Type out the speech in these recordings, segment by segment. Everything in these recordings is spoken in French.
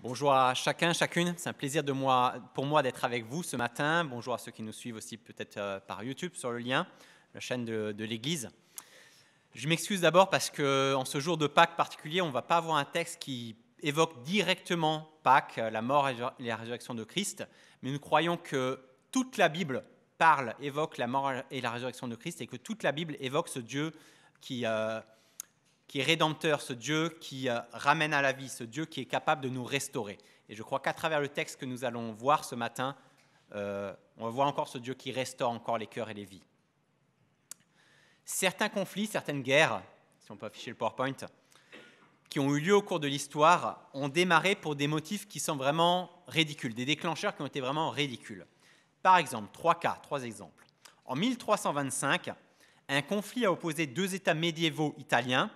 Bonjour à chacun, chacune. C'est un plaisir pour moi d'être avec vous ce matin. Bonjour à ceux qui nous suivent aussi peut-être euh, par YouTube sur le lien, la chaîne de, l'Église. Je m'excuse d'abord parce que en ce jour de Pâques particulier, on ne va pas avoir un texte qui évoque directement Pâques, euh, la mort et la résurrection de Christ, mais nous croyons que toute la Bible parle, évoque la mort et la résurrection de Christ et que toute la Bible évoque ce Dieu qui... a euh, qui est rédempteur, ce Dieu qui euh, ramène à la vie, ce Dieu qui est capable de nous restaurer. Et je crois qu'à travers le texte que nous allons voir ce matin, euh, on va voir encore ce Dieu qui restaure encore les cœurs et les vies. Certains conflits, certaines guerres, si on peut afficher le PowerPoint, qui ont eu lieu au cours de l'histoire, ont démarré pour des motifs qui sont vraiment ridicules, des déclencheurs qui ont été vraiment ridicules. Par exemple, trois cas, trois exemples. En 1325, un conflit a opposé deux États médiévaux italiens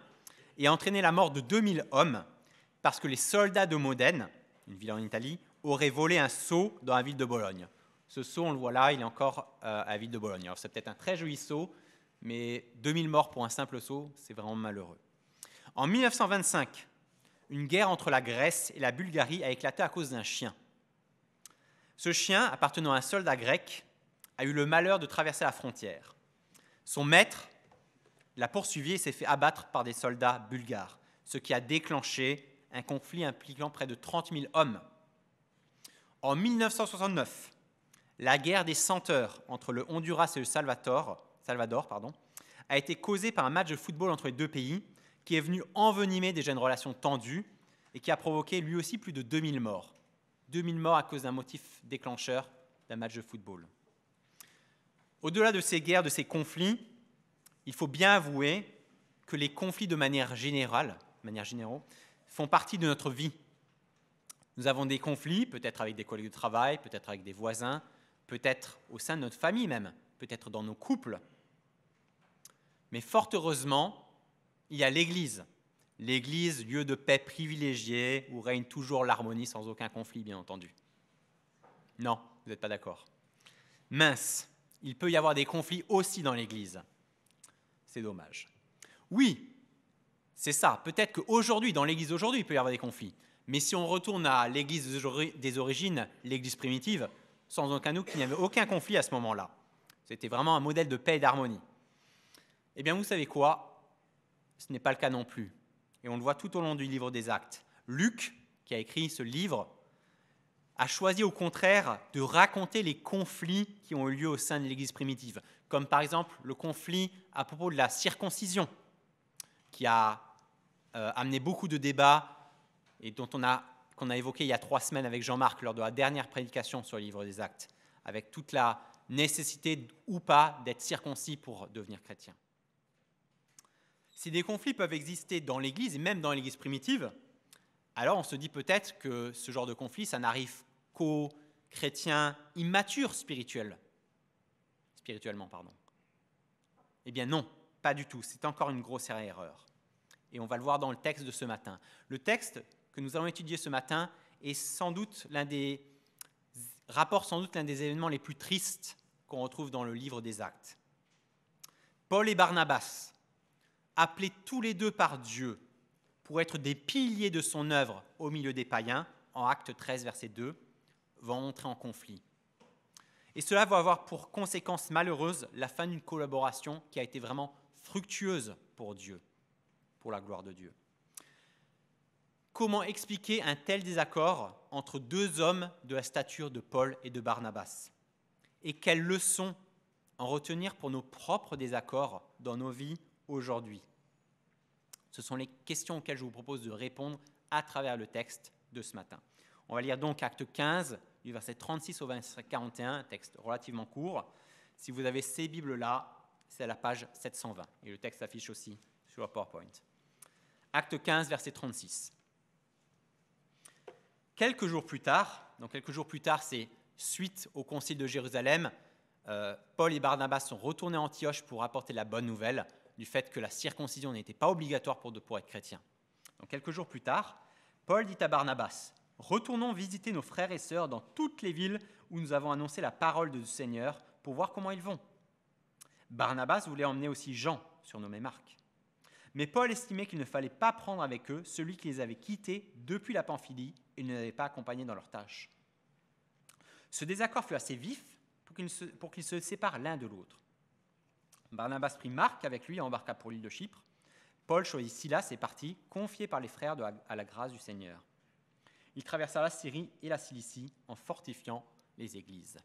et a entraîné la mort de 2000 hommes parce que les soldats de Modène, une ville en Italie, auraient volé un seau dans la ville de Bologne. Ce seau, on le voit là, il est encore euh, à la ville de Bologne. Alors c'est peut-être un très joli seau, mais 2000 morts pour un simple seau, c'est vraiment malheureux. En 1925, une guerre entre la Grèce et la Bulgarie a éclaté à cause d'un chien. Ce chien, appartenant à un soldat grec, a eu le malheur de traverser la frontière. Son maître la poursuivi et s'est fait abattre par des soldats bulgares, ce qui a déclenché un conflit impliquant près de 30 000 hommes. En 1969, la guerre des Senteurs entre le Honduras et le Salvador, a été causée par un match de football entre les deux pays qui est venu envenimer déjà une relation tendue et qui a provoqué lui aussi plus de 2000 morts. 2000 morts à cause d'un motif déclencheur d'un match de football. Au-delà de ces guerres, de ces conflits, il faut bien avouer que les conflits, de manière générale, manière générale, font partie de notre vie. Nous avons des conflits, peut-être avec des collègues de travail, peut-être avec des voisins, peut-être au sein de notre famille même, peut-être dans nos couples. Mais fort heureusement, il y a l'Église. L'Église, lieu de paix privilégié, où règne toujours l'harmonie sans aucun conflit, bien entendu. Non, vous n'êtes pas d'accord. Mince, il peut y avoir des conflits aussi dans l'Église. C'est dommage. Oui, c'est ça. Peut-être qu'aujourd'hui, dans l'Église d'aujourd'hui, il peut y avoir des conflits. Mais si on retourne à l'Église des origines, l'Église primitive, sans aucun doute qu'il n'y avait aucun conflit à ce moment-là. C'était vraiment un modèle de paix et d'harmonie. Eh bien, vous savez quoi Ce n'est pas le cas non plus. Et on le voit tout au long du livre des Actes. Luc, qui a écrit ce livre, a choisi au contraire de raconter les conflits qui ont eu lieu au sein de l'Église primitive, comme par exemple le conflit à propos de la circoncision, qui a euh, amené beaucoup de débats et dont on a, qu'on a évoqué il y a trois semaines avec Jean-Marc lors de la dernière prédication sur le livre des actes, avec toute la nécessité ou pas d'être circoncis pour devenir chrétien. Si des conflits peuvent exister dans l'Église, et même dans l'Église primitive, alors on se dit peut-être que ce genre de conflit, ça n'arrive qu'aux chrétiens immatures spirituels, spirituellement, pardon. Eh bien non, pas du tout. C'est encore une grosse erreur. Et on va le voir dans le texte de ce matin. Le texte que nous allons étudier ce matin est sans doute l'un des rapports, sans doute l'un des événements les plus tristes qu'on retrouve dans le livre des Actes. Paul et Barnabas, appelés tous les deux par Dieu pour être des piliers de son œuvre au milieu des païens, en Acte 13, verset 2, vont entrer en conflit. Et cela va avoir pour conséquence malheureuse la fin d'une collaboration qui a été vraiment fructueuse pour Dieu, pour la gloire de Dieu. Comment expliquer un tel désaccord entre deux hommes de la stature de Paul et de Barnabas Et quelles leçons en retenir pour nos propres désaccords dans nos vies aujourd'hui Ce sont les questions auxquelles je vous propose de répondre à travers le texte de ce matin. On va lire donc Acte 15, du verset 36 au verset 41, texte relativement court. Si vous avez ces Bibles-là, c'est à la page 720. Et le texte s'affiche aussi sur PowerPoint. Acte 15, verset 36. Quelques jours plus tard, donc quelques jours plus tard, c'est suite au concile de Jérusalem, euh, Paul et Barnabas sont retournés à Antioche pour apporter la bonne nouvelle du fait que la circoncision n'était pas obligatoire pour, de, pour être chrétien. Donc quelques jours plus tard, Paul dit à Barnabas, Retournons visiter nos frères et sœurs dans toutes les villes où nous avons annoncé la parole du Seigneur pour voir comment ils vont. Barnabas voulait emmener aussi Jean, surnommé Marc. Mais Paul estimait qu'il ne fallait pas prendre avec eux celui qui les avait quittés depuis la Pamphylie et ne les avait pas accompagnés dans leurs tâches. Ce désaccord fut assez vif pour qu'ils se, séparent l'un de l'autre. Barnabas prit Marc avec lui et embarqua pour l'île de Chypre. Paul choisit Silas et partit, confié par les frères à la grâce du Seigneur il traversa la Syrie et la Cilicie en fortifiant les églises.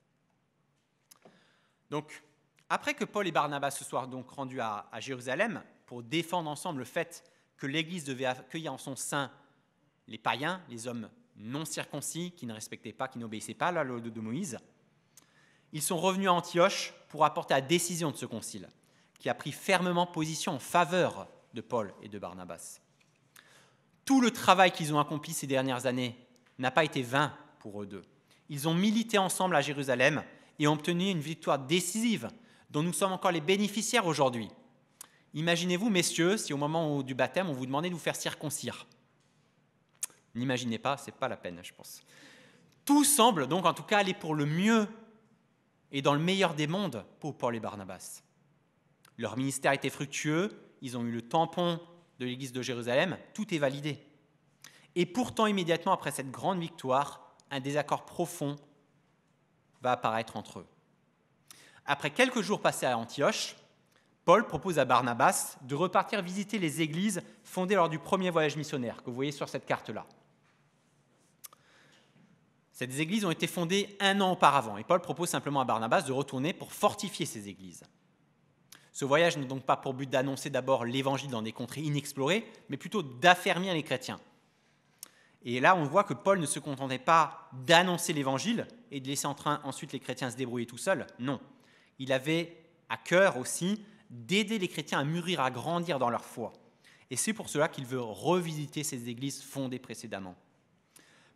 Donc, après que Paul et Barnabas se soient donc rendus à, Jérusalem pour défendre ensemble le fait que l'Église devait accueillir en son sein les païens, les hommes non circoncis, qui ne respectaient pas, qui n'obéissaient pas à la loi de Moïse, ils sont revenus à Antioche pour apporter la décision de ce concile, qui a pris fermement position en faveur de Paul et de Barnabas. Tout le travail qu'ils ont accompli ces dernières années n'a pas été vain pour eux deux. Ils ont milité ensemble à Jérusalem et ont obtenu une victoire décisive dont nous sommes encore les bénéficiaires aujourd'hui. Imaginez-vous, messieurs, si au moment du baptême, on vous demandait de vous faire circoncire. N'imaginez pas, ce n'est pas la peine, je pense. Tout semble donc en tout cas aller pour le mieux et dans le meilleur des mondes pour Paul et Barnabas. Leur ministère était fructueux, ils ont eu le tampon de l'Église de Jérusalem, tout est validé. Et pourtant, immédiatement après cette grande victoire, un désaccord profond va apparaître entre eux. Après quelques jours passés à Antioche, Paul propose à Barnabas de repartir visiter les églises fondées lors du premier voyage missionnaire, que vous voyez sur cette carte-là. Ces églises ont été fondées un an auparavant, et Paul propose simplement à Barnabas de retourner pour fortifier ces églises. Ce voyage n'a donc pas pour but d'annoncer d'abord l'Évangile dans des contrées inexplorées, mais plutôt d'affermir les chrétiens. Et là, on voit que Paul ne se contentait pas d'annoncer l'Évangile et de laisser en train ensuite les chrétiens se débrouiller tout seuls. Non, il avait à cœur aussi d'aider les chrétiens à mûrir, à grandir dans leur foi. Et c'est pour cela qu'il veut revisiter ces églises fondées précédemment.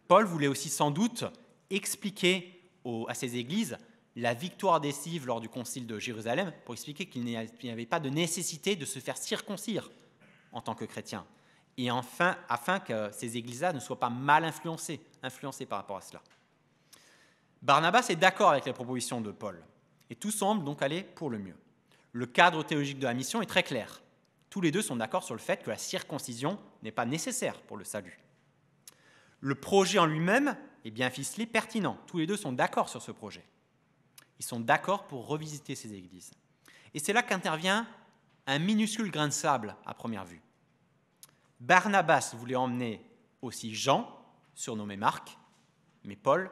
Paul voulait aussi sans doute expliquer à ces églises la victoire des lors du concile de Jérusalem pour expliquer qu'il n'y avait pas de nécessité de se faire circoncire en tant que chrétien. Et enfin, afin que ces églises-là ne soient pas mal influencées, influencées par rapport à cela. Barnabas est d'accord avec les propositions de Paul, et tout semble donc aller pour le mieux. Le cadre théologique de la mission est très clair. Tous les deux sont d'accord sur le fait que la circoncision n'est pas nécessaire pour le salut. Le projet en lui-même est bien ficelé, pertinent. Tous les deux sont d'accord sur ce projet. Ils sont d'accord pour revisiter ces églises. Et c'est là qu'intervient un minuscule grain de sable à première vue. Barnabas voulait emmener aussi Jean, surnommé Marc, mais Paul,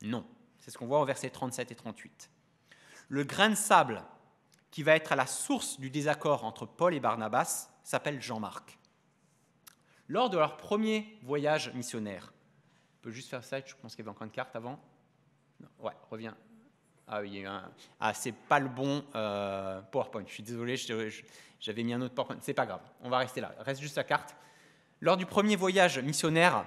non. C'est ce qu'on voit au verset 37 et 38. Le grain de sable qui va être à la source du désaccord entre Paul et Barnabas s'appelle Jean-Marc. Lors de leur premier voyage missionnaire, on peut juste faire ça, je pense qu'il y avait encore une carte avant. ouais, reviens, ah oui, un... ah, c'est pas le bon euh, PowerPoint. Je suis désolé, j'avais mis un autre PowerPoint. C'est pas grave, on va rester là. Reste juste la carte. Lors du premier voyage missionnaire,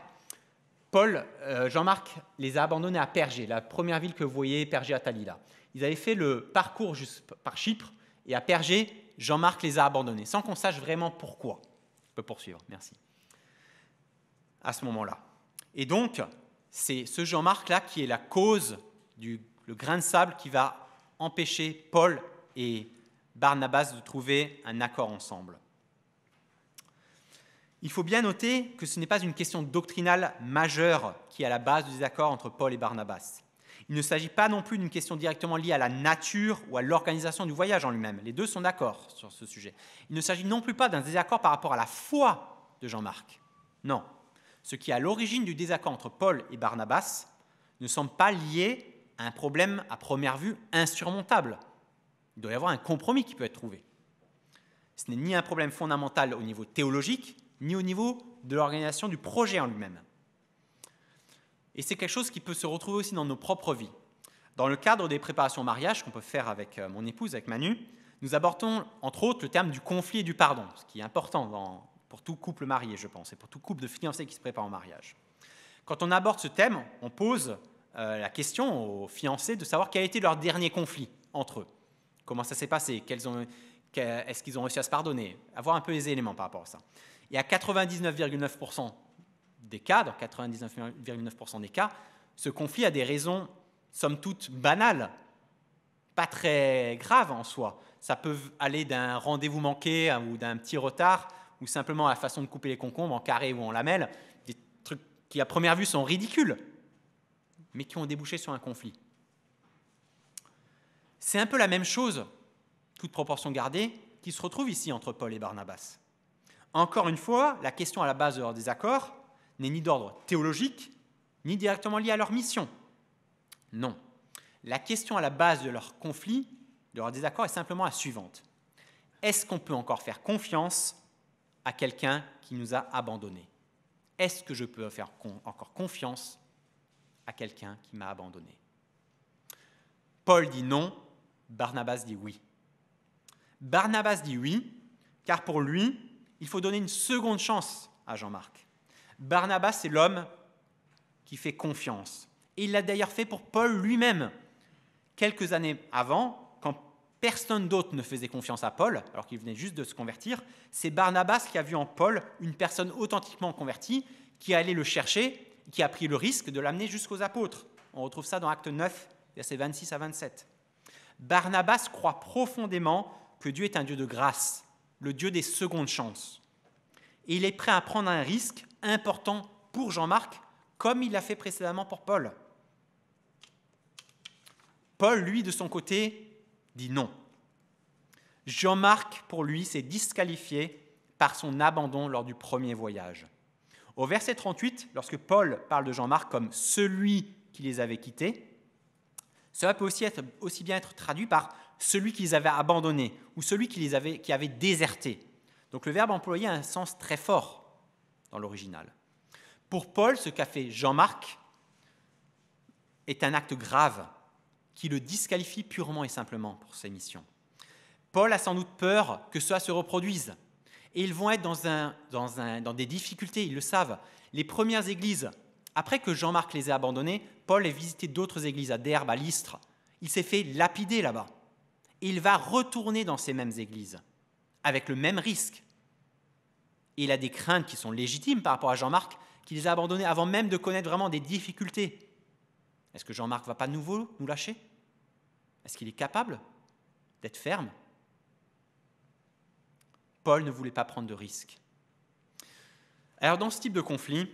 Paul, euh, Jean-Marc les a abandonnés à Pergé, la première ville que vous voyez, Pergé à Ils avaient fait le parcours juste par Chypre et à Pergé, Jean-Marc les a abandonnés, sans qu'on sache vraiment pourquoi. On peut poursuivre, merci. À ce moment-là. Et donc, c'est ce Jean-Marc là qui est la cause du le grain de sable qui va empêcher Paul et Barnabas de trouver un accord ensemble. Il faut bien noter que ce n'est pas une question doctrinale majeure qui est à la base du désaccord entre Paul et Barnabas. Il ne s'agit pas non plus d'une question directement liée à la nature ou à l'organisation du voyage en lui-même. Les deux sont d'accord sur ce sujet. Il ne s'agit non plus pas d'un désaccord par rapport à la foi de Jean-Marc. Non. Ce qui est à l'origine du désaccord entre Paul et Barnabas ne semble pas lié un problème à première vue insurmontable. Il doit y avoir un compromis qui peut être trouvé. Ce n'est ni un problème fondamental au niveau théologique, ni au niveau de l'organisation du projet en lui-même. Et c'est quelque chose qui peut se retrouver aussi dans nos propres vies. Dans le cadre des préparations au mariage qu'on peut faire avec euh, mon épouse, avec Manu, nous abordons entre autres le terme du conflit et du pardon, ce qui est important pour tout couple marié, je pense, et pour tout couple de fiancés qui se prépare au mariage. Quand on aborde ce thème, on pose euh, la question aux fiancés de savoir quel a été leur dernier conflit entre eux. Comment ça s'est passé Est-ce qu'ils ont réussi à se pardonner Avoir un peu les éléments par rapport à ça. Et à 99,9% des cas, dans 99,9% des cas, ce conflit a des raisons, somme toute, banales, pas très graves en soi. Ça peut aller d'un rendez-vous manqué hein, ou d'un petit retard, ou simplement à la façon de couper les concombres en carré ou en lamelles, des trucs qui à première vue sont ridicules, mais qui ont débouché sur un conflit. C'est un peu la même chose, toute proportion gardée, qui se retrouve ici entre Paul et Barnabas. Encore une fois, la question à la base de leur désaccord n'est ni d'ordre théologique, ni directement liée à leur mission. Non. La question à la base de leur conflit, de leur désaccord, est simplement la suivante. Est-ce qu'on peut encore faire confiance à quelqu'un qui nous a abandonnés Est-ce que je peux faire encore confiance à quelqu'un qui m'a abandonné. Paul dit non, Barnabas dit oui. Barnabas dit oui, car pour lui, il faut donner une seconde chance à Jean-Marc. Barnabas c'est l'homme qui fait confiance. Et il l'a d'ailleurs fait pour Paul lui-même. Quelques années avant, quand personne d'autre ne faisait confiance à Paul, alors qu'il venait juste de se convertir, c'est Barnabas qui a vu en Paul une personne authentiquement convertie, qui allait le chercher qui a pris le risque de l'amener jusqu'aux apôtres. On retrouve ça dans Acte 9, versets 26 à 27. Barnabas croit profondément que Dieu est un Dieu de grâce, le Dieu des secondes chances. Et il est prêt à prendre un risque important pour Jean-Marc, comme il l'a fait précédemment pour Paul. Paul, lui, de son côté, dit non. Jean-Marc, pour lui, s'est disqualifié par son abandon lors du premier voyage. Au verset 38, lorsque Paul parle de Jean-Marc comme celui qui les avait quittés, cela peut aussi, être, aussi bien être traduit par celui qui les avait abandonnés ou celui qui les avait, qui avait désertés. Donc le verbe employé a un sens très fort dans l'original. Pour Paul, ce qu'a fait Jean-Marc est un acte grave qui le disqualifie purement et simplement pour ses missions. Paul a sans doute peur que cela se reproduise, et ils vont être dans, des difficultés, ils le savent. Les premières églises, après que Jean-Marc les ait abandonnées, Paul a visité d'autres églises à Derbe, à Lystre. Il s'est fait lapider là-bas. Et il va retourner dans ces mêmes églises, avec le même risque. Et il a des craintes qui sont légitimes par rapport à Jean-Marc, qu'il les a abandonnées avant même de connaître vraiment des difficultés. Est-ce que Jean-Marc va pas de nouveau nous lâcher Est-ce qu'il est capable d'être ferme Paul ne voulait pas prendre de risques. Alors dans ce type de conflit,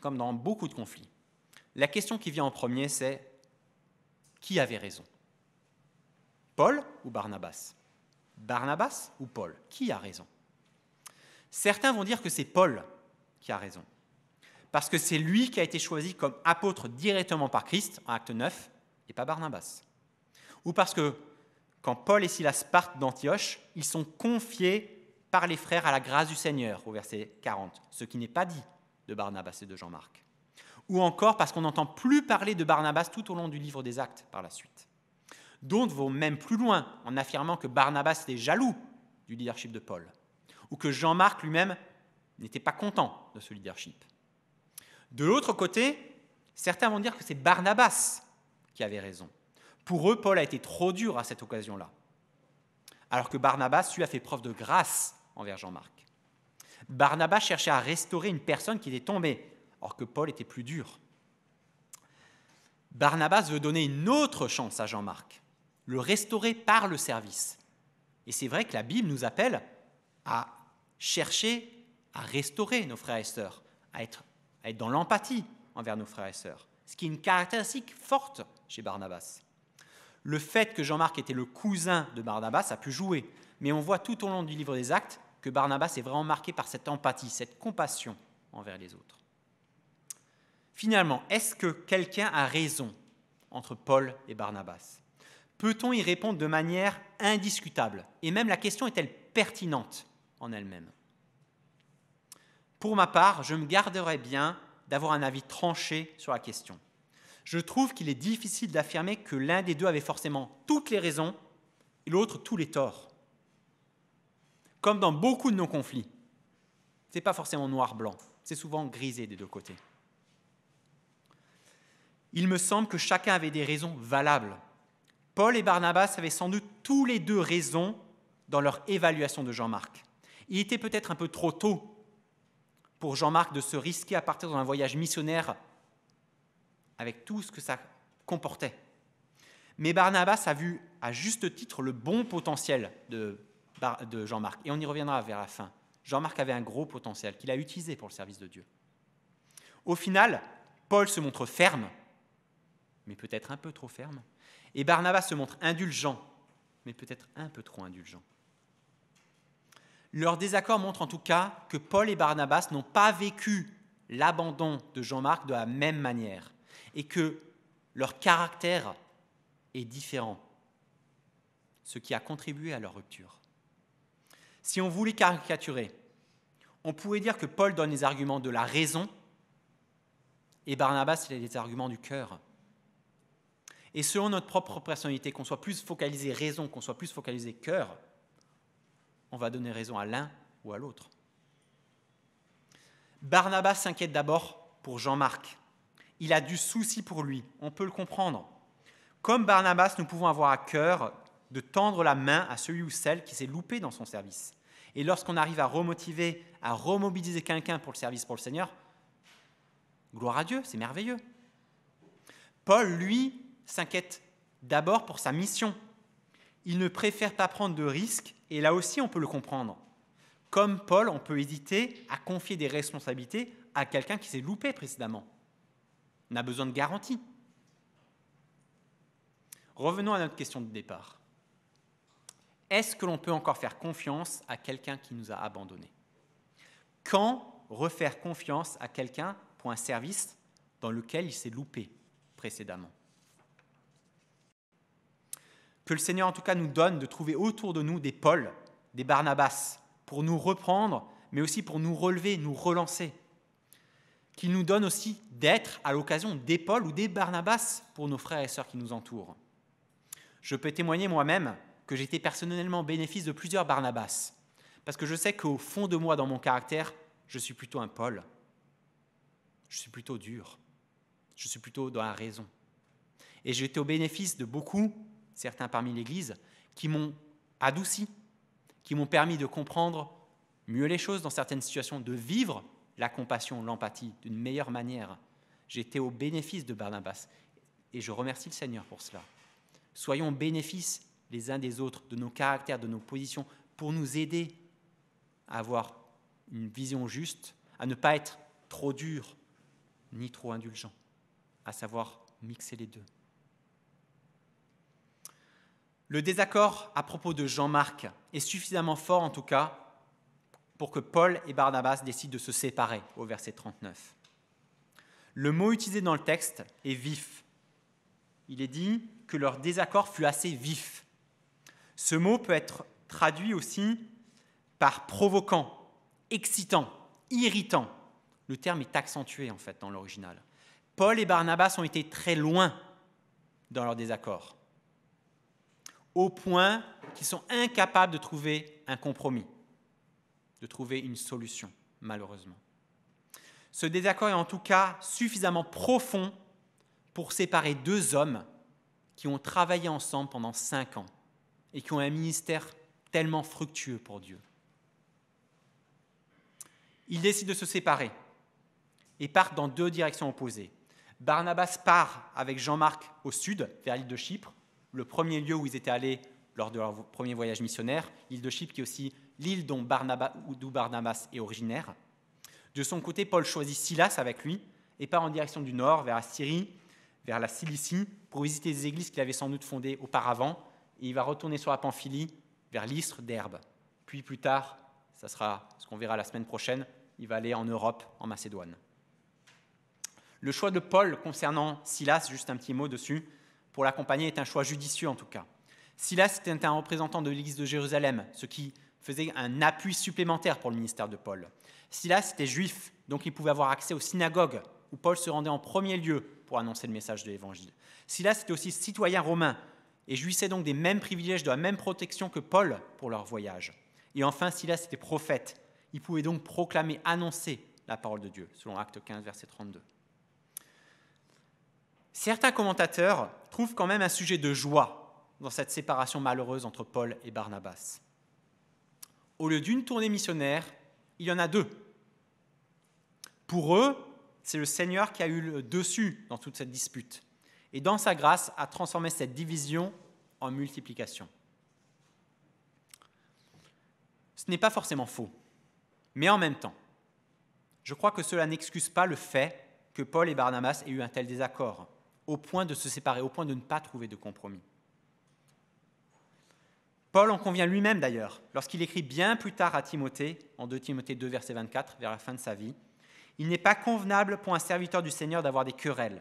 comme dans beaucoup de conflits, la question qui vient en premier, c'est qui avait raison Paul ou Barnabas Barnabas ou Paul Qui a raison Certains vont dire que c'est Paul qui a raison, parce que c'est lui qui a été choisi comme apôtre directement par Christ en acte 9, et pas Barnabas. Ou parce que quand Paul et Silas partent d'Antioche, ils sont confiés par les frères à la grâce du Seigneur, au verset 40, ce qui n'est pas dit de Barnabas et de Jean-Marc. Ou encore parce qu'on n'entend plus parler de Barnabas tout au long du livre des Actes par la suite. D'autres vont même plus loin en affirmant que Barnabas était jaloux du leadership de Paul, ou que Jean-Marc lui-même n'était pas content de ce leadership. De l'autre côté, certains vont dire que c'est Barnabas qui avait raison, pour eux, Paul a été trop dur à cette occasion-là, alors que Barnabas, lui, a fait preuve de grâce envers Jean-Marc. Barnabas cherchait à restaurer une personne qui était tombée, alors que Paul était plus dur. Barnabas veut donner une autre chance à Jean-Marc, le restaurer par le service. Et c'est vrai que la Bible nous appelle à chercher à restaurer nos frères et sœurs, à être, à être dans l'empathie envers nos frères et sœurs, ce qui est une caractéristique forte chez Barnabas le fait que Jean-Marc était le cousin de Barnabas a pu jouer. Mais on voit tout au long du livre des actes que Barnabas est vraiment marqué par cette empathie, cette compassion envers les autres. Finalement, est-ce que quelqu'un a raison entre Paul et Barnabas Peut-on y répondre de manière indiscutable Et même la question est-elle pertinente en elle-même Pour ma part, je me garderai bien d'avoir un avis tranché sur la question je trouve qu'il est difficile d'affirmer que l'un des deux avait forcément toutes les raisons et l'autre tous les torts. Comme dans beaucoup de nos conflits, ce n'est pas forcément noir-blanc, c'est souvent grisé des deux côtés. Il me semble que chacun avait des raisons valables. Paul et Barnabas avaient sans doute tous les deux raison dans leur évaluation de Jean-Marc. Il était peut-être un peu trop tôt pour Jean-Marc de se risquer à partir d'un voyage missionnaire avec tout ce que ça comportait. Mais Barnabas a vu à juste titre le bon potentiel de, Jean-Marc, et on y reviendra vers la fin. Jean-Marc avait un gros potentiel qu'il a utilisé pour le service de Dieu. Au final, Paul se montre ferme, mais peut-être un peu trop ferme, et Barnabas se montre indulgent, mais peut-être un peu trop indulgent. Leur désaccord montre en tout cas que Paul et Barnabas n'ont pas vécu l'abandon de Jean-Marc de la même manière et que leur caractère est différent, ce qui a contribué à leur rupture. Si on voulait caricaturer, on pourrait dire que Paul donne les arguments de la raison et Barnabas les arguments du cœur. Et selon notre propre personnalité, qu'on soit plus focalisé raison, qu'on soit plus focalisé cœur, on va donner raison à l'un ou à l'autre. Barnabas s'inquiète d'abord pour Jean-Marc il a du souci pour lui, on peut le comprendre. Comme Barnabas, nous pouvons avoir à cœur de tendre la main à celui ou celle qui s'est loupé dans son service. Et lorsqu'on arrive à remotiver, à remobiliser quelqu'un pour le service pour le Seigneur, gloire à Dieu, c'est merveilleux. Paul, lui, s'inquiète d'abord pour sa mission. Il ne préfère pas prendre de risques, et là aussi on peut le comprendre. Comme Paul, on peut hésiter à confier des responsabilités à quelqu'un qui s'est loupé précédemment. N'a besoin de garantie. Revenons à notre question de départ. Est-ce que l'on peut encore faire confiance à quelqu'un qui nous a abandonnés Quand refaire confiance à quelqu'un pour un service dans lequel il s'est loupé précédemment Que le Seigneur en tout cas nous donne de trouver autour de nous des Pauls, des Barnabas, pour nous reprendre, mais aussi pour nous relever, nous relancer qu'il nous donne aussi d'être à l'occasion des Paul ou des Barnabas pour nos frères et sœurs qui nous entourent. Je peux témoigner moi-même que j'étais personnellement bénéfice de plusieurs Barnabas, parce que je sais qu'au fond de moi, dans mon caractère, je suis plutôt un Paul. Je suis plutôt dur. Je suis plutôt dans la raison. Et j'ai été au bénéfice de beaucoup, certains parmi l'Église, qui m'ont adouci, qui m'ont permis de comprendre mieux les choses dans certaines situations, de vivre la compassion, l'empathie d'une meilleure manière. J'étais au bénéfice de Barnabas et je remercie le Seigneur pour cela. Soyons bénéfices les uns des autres, de nos caractères, de nos positions, pour nous aider à avoir une vision juste, à ne pas être trop dur ni trop indulgent, à savoir mixer les deux. Le désaccord à propos de Jean-Marc est suffisamment fort en tout cas pour que Paul et Barnabas décident de se séparer au verset 39. Le mot utilisé dans le texte est vif. Il est dit que leur désaccord fut assez vif. Ce mot peut être traduit aussi par provoquant, excitant, irritant. Le terme est accentué en fait dans l'original. Paul et Barnabas ont été très loin dans leur désaccord, au point qu'ils sont incapables de trouver un compromis de trouver une solution, malheureusement. Ce désaccord est en tout cas suffisamment profond pour séparer deux hommes qui ont travaillé ensemble pendant cinq ans et qui ont un ministère tellement fructueux pour Dieu. Ils décident de se séparer et partent dans deux directions opposées. Barnabas part avec Jean-Marc au sud, vers l'île de Chypre, le premier lieu où ils étaient allés lors de leur premier voyage missionnaire, l'île de Chypre qui est aussi l'île dont Barnabas, d'où Barnabas est originaire. De son côté, Paul choisit Silas avec lui et part en direction du nord, vers la Syrie, vers la Cilicie, pour visiter les églises qu'il avait sans doute fondées auparavant, et il va retourner sur la Pamphylie, vers l'Istre d'Herbe. Puis plus tard, ça sera ce qu'on verra la semaine prochaine, il va aller en Europe, en Macédoine. Le choix de Paul concernant Silas, juste un petit mot dessus, pour l'accompagner est un choix judicieux en tout cas. Silas était un représentant de l'Église de Jérusalem, ce qui faisait un appui supplémentaire pour le ministère de Paul. Silas était juif, donc il pouvait avoir accès aux synagogues où Paul se rendait en premier lieu pour annoncer le message de l'Évangile. Silas était aussi citoyen romain et jouissait donc des mêmes privilèges, de la même protection que Paul pour leur voyage. Et enfin, Silas était prophète. Il pouvait donc proclamer, annoncer la parole de Dieu, selon Acte 15, verset 32. Certains commentateurs trouvent quand même un sujet de joie dans cette séparation malheureuse entre Paul et Barnabas au lieu d'une tournée missionnaire, il y en a deux. Pour eux, c'est le Seigneur qui a eu le dessus dans toute cette dispute, et dans sa grâce a transformé cette division en multiplication. Ce n'est pas forcément faux, mais en même temps, je crois que cela n'excuse pas le fait que Paul et Barnabas aient eu un tel désaccord, au point de se séparer, au point de ne pas trouver de compromis. Paul en convient lui-même d'ailleurs, lorsqu'il écrit bien plus tard à Timothée, en 2 Timothée 2, verset 24, vers la fin de sa vie, Il n'est pas convenable pour un serviteur du Seigneur d'avoir des querelles,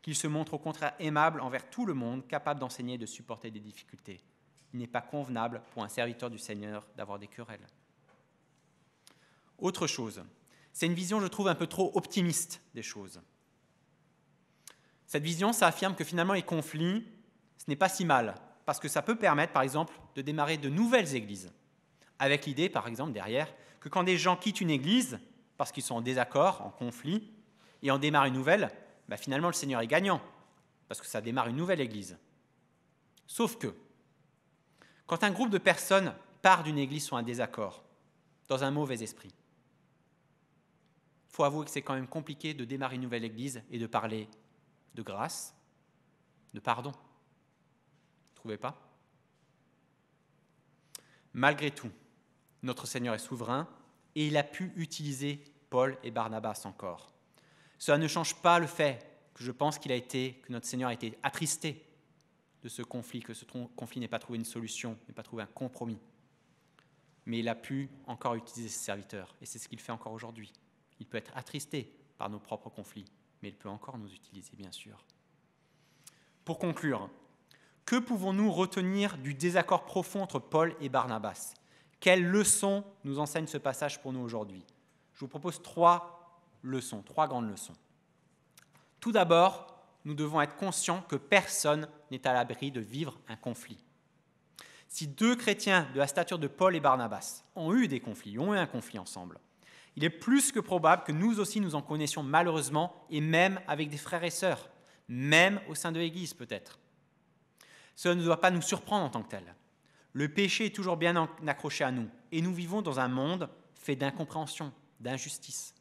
qu'il se montre au contraire aimable envers tout le monde, capable d'enseigner et de supporter des difficultés. Il n'est pas convenable pour un serviteur du Seigneur d'avoir des querelles. Autre chose, c'est une vision, je trouve, un peu trop optimiste des choses. Cette vision, ça affirme que finalement les conflits, ce n'est pas si mal, parce que ça peut permettre, par exemple, de démarrer de nouvelles églises, avec l'idée, par exemple, derrière, que quand des gens quittent une église, parce qu'ils sont en désaccord, en conflit, et en démarrent une nouvelle, bah, finalement, le Seigneur est gagnant, parce que ça démarre une nouvelle église. Sauf que, quand un groupe de personnes part d'une église sur un désaccord, dans un mauvais esprit, il faut avouer que c'est quand même compliqué de démarrer une nouvelle église et de parler de grâce, de pardon trouvez pas Malgré tout, notre Seigneur est souverain et il a pu utiliser Paul et Barnabas encore. Cela ne change pas le fait que je pense qu'il a été, que notre Seigneur a été attristé de ce conflit, que ce conflit n'ait pas trouvé une solution, n'ait pas trouvé un compromis. Mais il a pu encore utiliser ses serviteurs, et c'est ce qu'il fait encore aujourd'hui. Il peut être attristé par nos propres conflits, mais il peut encore nous utiliser, bien sûr. Pour conclure, que pouvons-nous retenir du désaccord profond entre Paul et Barnabas Quelles leçons nous enseigne ce passage pour nous aujourd'hui Je vous propose trois leçons, trois grandes leçons. Tout d'abord, nous devons être conscients que personne n'est à l'abri de vivre un conflit. Si deux chrétiens de la stature de Paul et Barnabas ont eu des conflits, ont eu un conflit ensemble, il est plus que probable que nous aussi nous en connaissions malheureusement, et même avec des frères et sœurs, même au sein de l'Église peut-être. Cela ne doit pas nous surprendre en tant que tel. Le péché est toujours bien accroché à nous, et nous vivons dans un monde fait d'incompréhension, d'injustice.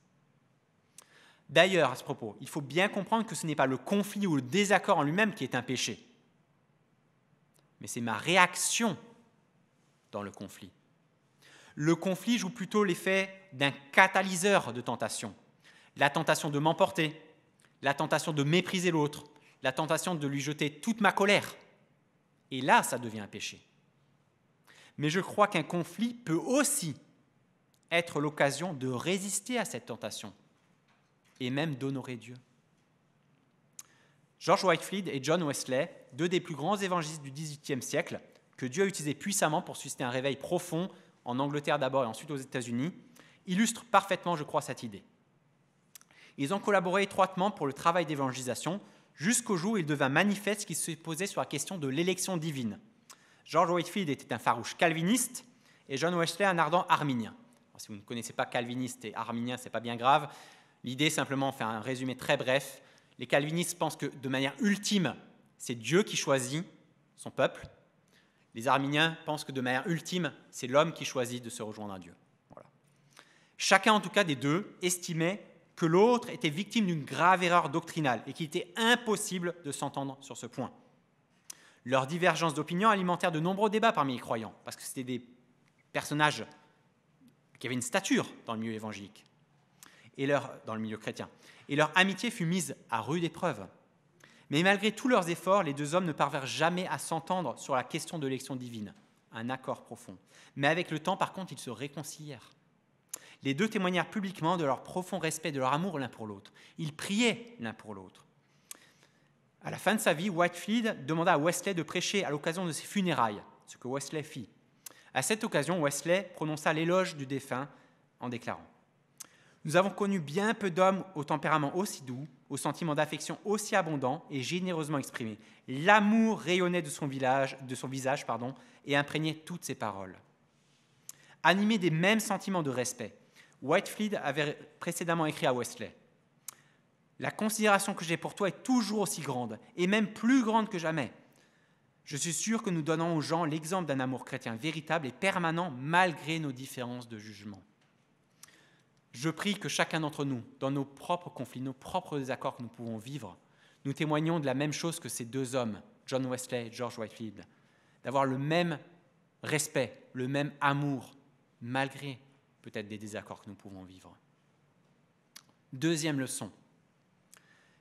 D'ailleurs, à ce propos, il faut bien comprendre que ce n'est pas le conflit ou le désaccord en lui-même qui est un péché, mais c'est ma réaction dans le conflit. Le conflit joue plutôt l'effet d'un catalyseur de tentation. La tentation de m'emporter, la tentation de mépriser l'autre, la tentation de lui jeter toute ma colère, et là, ça devient un péché. Mais je crois qu'un conflit peut aussi être l'occasion de résister à cette tentation et même d'honorer Dieu. George Whitefield et John Wesley, deux des plus grands évangélistes du XVIIIe siècle, que Dieu a utilisé puissamment pour susciter un réveil profond en Angleterre d'abord et ensuite aux États-Unis, illustrent parfaitement, je crois, cette idée. Ils ont collaboré étroitement pour le travail d'évangélisation, jusqu'au jour où il devint manifeste qu'il se posait sur la question de l'élection divine. George Whitefield était un farouche calviniste et John Wesley un ardent arminien. si vous ne connaissez pas calviniste et arminien, n'est pas bien grave. L'idée, simplement, faire un résumé très bref. Les calvinistes pensent que de manière ultime, c'est Dieu qui choisit son peuple. Les arminiens pensent que de manière ultime, c'est l'homme qui choisit de se rejoindre à Dieu. Chacun, en tout cas, des deux estimait que l'autre était victime d'une grave erreur doctrinale et qu'il était impossible de s'entendre sur ce point. Leurs divergence d'opinion alimentèrent de nombreux débats parmi les croyants, parce que c'était des personnages qui avaient une stature dans le milieu évangélique, et leur, dans le milieu chrétien. Et leur amitié fut mise à rude épreuve. Mais malgré tous leurs efforts, les deux hommes ne parvinrent jamais à s'entendre sur la question de l'élection divine, un accord profond. Mais avec le temps, par contre, ils se réconcilièrent. Les deux témoignèrent publiquement de leur profond respect de leur amour l'un pour l'autre. Ils priaient l'un pour l'autre. À la fin de sa vie, Whitefield demanda à Wesley de prêcher à l'occasion de ses funérailles, ce que Wesley fit. À cette occasion, Wesley prononça l'éloge du défunt en déclarant Nous avons connu bien peu d'hommes au tempérament aussi doux, au sentiment d'affection aussi abondant et généreusement exprimé. L'amour rayonnait de son, village, de son visage pardon, et imprégnait toutes ses paroles. Animé des mêmes sentiments de respect, Whitefield avait précédemment écrit à Wesley La considération que j'ai pour toi est toujours aussi grande, et même plus grande que jamais. Je suis sûr que nous donnons aux gens l'exemple d'un amour chrétien véritable et permanent malgré nos différences de jugement. Je prie que chacun d'entre nous, dans nos propres conflits, nos propres désaccords que nous pouvons vivre, nous témoignons de la même chose que ces deux hommes, John Wesley et George Whitefield, d'avoir le même respect, le même amour, malgré peut-être des désaccords que nous pouvons vivre. Deuxième leçon,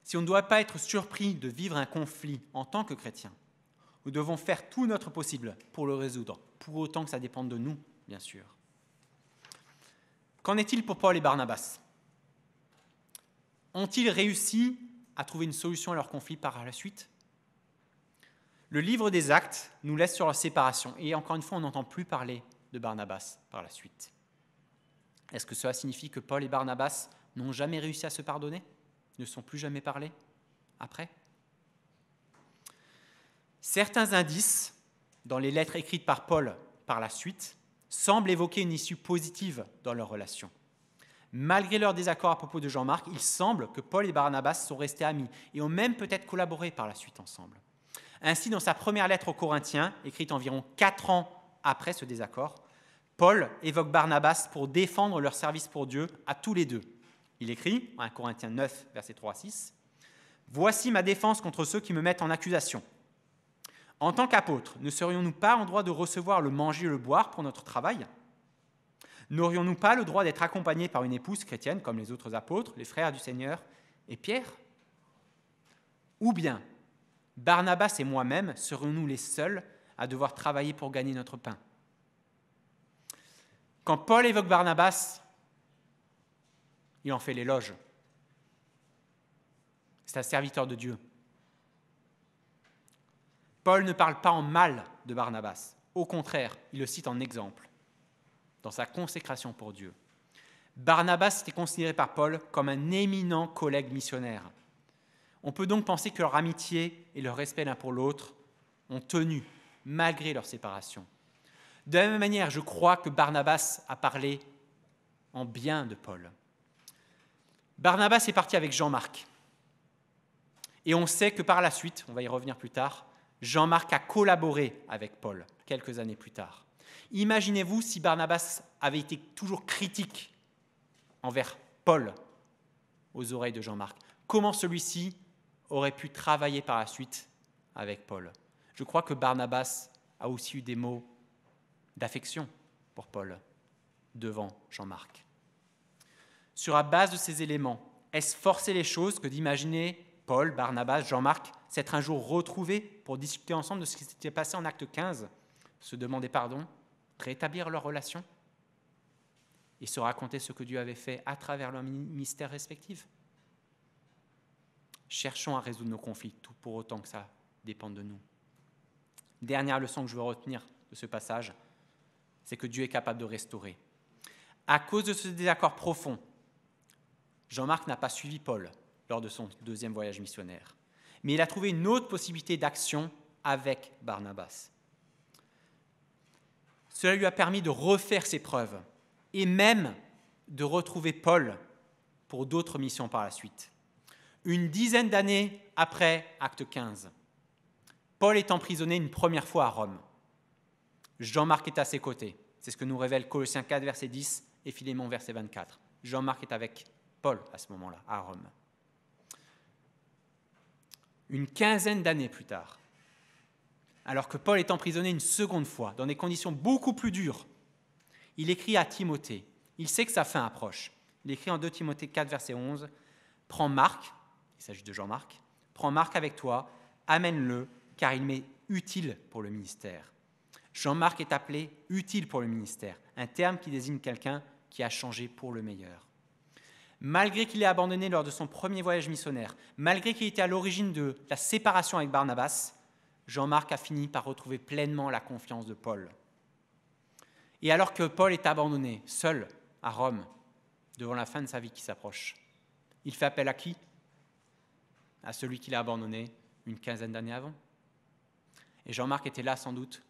si on ne doit pas être surpris de vivre un conflit en tant que chrétien, nous devons faire tout notre possible pour le résoudre, pour autant que ça dépende de nous, bien sûr. Qu'en est-il pour Paul et Barnabas Ont-ils réussi à trouver une solution à leur conflit par la suite Le livre des actes nous laisse sur leur séparation, et encore une fois, on n'entend plus parler de Barnabas par la suite. Est-ce que cela signifie que Paul et Barnabas n'ont jamais réussi à se pardonner Ne sont plus jamais parlés après Certains indices dans les lettres écrites par Paul par la suite semblent évoquer une issue positive dans leur relation. Malgré leur désaccord à propos de Jean-Marc, il semble que Paul et Barnabas sont restés amis et ont même peut-être collaboré par la suite ensemble. Ainsi, dans sa première lettre aux Corinthiens, écrite environ quatre ans après ce désaccord, Paul évoque Barnabas pour défendre leur service pour Dieu à tous les deux. Il écrit, en 1 Corinthiens 9, verset 3 à 6, Voici ma défense contre ceux qui me mettent en accusation. En tant qu'apôtres, ne serions-nous pas en droit de recevoir le manger et le boire pour notre travail N'aurions-nous pas le droit d'être accompagnés par une épouse chrétienne comme les autres apôtres, les frères du Seigneur et Pierre Ou bien, Barnabas et moi-même, serions-nous les seuls à devoir travailler pour gagner notre pain quand Paul évoque Barnabas, il en fait l'éloge. C'est un serviteur de Dieu. Paul ne parle pas en mal de Barnabas. Au contraire, il le cite en exemple, dans sa consécration pour Dieu. Barnabas était considéré par Paul comme un éminent collègue missionnaire. On peut donc penser que leur amitié et leur respect l'un pour l'autre ont tenu malgré leur séparation. De la même manière, je crois que Barnabas a parlé en bien de Paul. Barnabas est parti avec Jean-Marc. Et on sait que par la suite, on va y revenir plus tard, Jean-Marc a collaboré avec Paul quelques années plus tard. Imaginez-vous si Barnabas avait été toujours critique envers Paul aux oreilles de Jean-Marc. Comment celui-ci aurait pu travailler par la suite avec Paul Je crois que Barnabas a aussi eu des mots d'affection pour Paul devant Jean-Marc. Sur la base de ces éléments, est-ce forcer les choses que d'imaginer Paul, Barnabas, Jean-Marc s'être un jour retrouvés pour discuter ensemble de ce qui s'était passé en acte 15, se demander pardon, rétablir leur relation et se raconter ce que Dieu avait fait à travers leurs mystères respectifs Cherchons à résoudre nos conflits, tout pour autant que ça dépende de nous. Dernière leçon que je veux retenir de ce passage, c'est que Dieu est capable de restaurer. À cause de ce désaccord profond, Jean-Marc n'a pas suivi Paul lors de son deuxième voyage missionnaire, mais il a trouvé une autre possibilité d'action avec Barnabas. Cela lui a permis de refaire ses preuves et même de retrouver Paul pour d'autres missions par la suite. Une dizaine d'années après Acte 15, Paul est emprisonné une première fois à Rome. Jean-Marc est à ses côtés. C'est ce que nous révèle Colossiens 4, verset 10 et Philémon, verset 24. Jean-Marc est avec Paul à ce moment-là, à Rome. Une quinzaine d'années plus tard, alors que Paul est emprisonné une seconde fois, dans des conditions beaucoup plus dures, il écrit à Timothée. Il sait que sa fin approche. Il écrit en 2 Timothée 4, verset 11 Prends Marc, il s'agit de Jean-Marc, prends Marc avec toi, amène-le, car il m'est utile pour le ministère. Jean-Marc est appelé utile pour le ministère, un terme qui désigne quelqu'un qui a changé pour le meilleur. Malgré qu'il ait abandonné lors de son premier voyage missionnaire, malgré qu'il était à l'origine de la séparation avec Barnabas, Jean-Marc a fini par retrouver pleinement la confiance de Paul. Et alors que Paul est abandonné, seul, à Rome, devant la fin de sa vie qui s'approche, il fait appel à qui À celui qu'il a abandonné une quinzaine d'années avant. Et Jean-Marc était là sans doute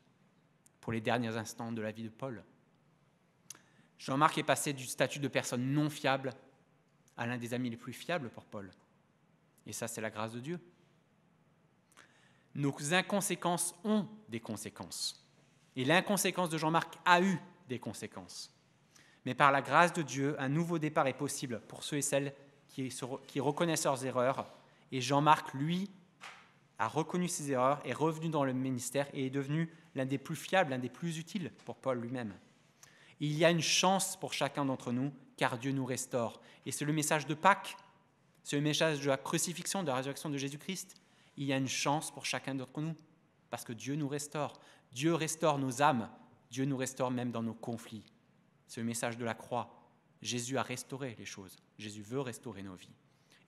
pour les derniers instants de la vie de Paul. Jean-Marc est passé du statut de personne non fiable à l'un des amis les plus fiables pour Paul. Et ça, c'est la grâce de Dieu. Nos inconséquences ont des conséquences. Et l'inconséquence de Jean-Marc a eu des conséquences. Mais par la grâce de Dieu, un nouveau départ est possible pour ceux et celles qui, reconnaissent leurs erreurs. Et Jean-Marc, lui, a reconnu ses erreurs, est revenu dans le ministère et est devenu l'un des plus fiables, l'un des plus utiles pour Paul lui-même. Il y a une chance pour chacun d'entre nous, car Dieu nous restaure. Et c'est le message de Pâques, c'est le message de la crucifixion, de la résurrection de Jésus-Christ. Il y a une chance pour chacun d'entre nous, parce que Dieu nous restaure. Dieu restaure nos âmes, Dieu nous restaure même dans nos conflits. C'est le message de la croix. Jésus a restauré les choses, Jésus veut restaurer nos vies.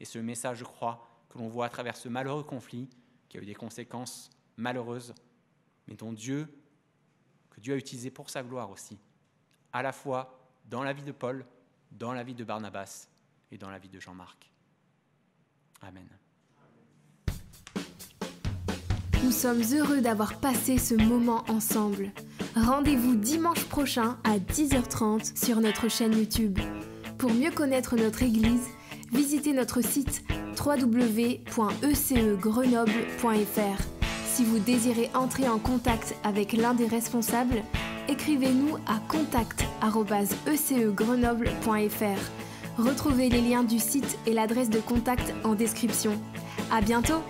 Et ce message, je crois, que l'on voit à travers ce malheureux conflit, qui a eu des conséquences malheureuses mais ton Dieu que Dieu a utilisé pour sa gloire aussi, à la fois dans la vie de Paul, dans la vie de Barnabas et dans la vie de Jean-Marc. Amen. Nous sommes heureux d'avoir passé ce moment ensemble. Rendez-vous dimanche prochain à 10h30 sur notre chaîne YouTube. Pour mieux connaître notre Église, visitez notre site www.ecegrenoble.fr si vous désirez entrer en contact avec l'un des responsables, écrivez-nous à contact@ecegrenoble.fr. E Retrouvez les liens du site et l'adresse de contact en description. À bientôt!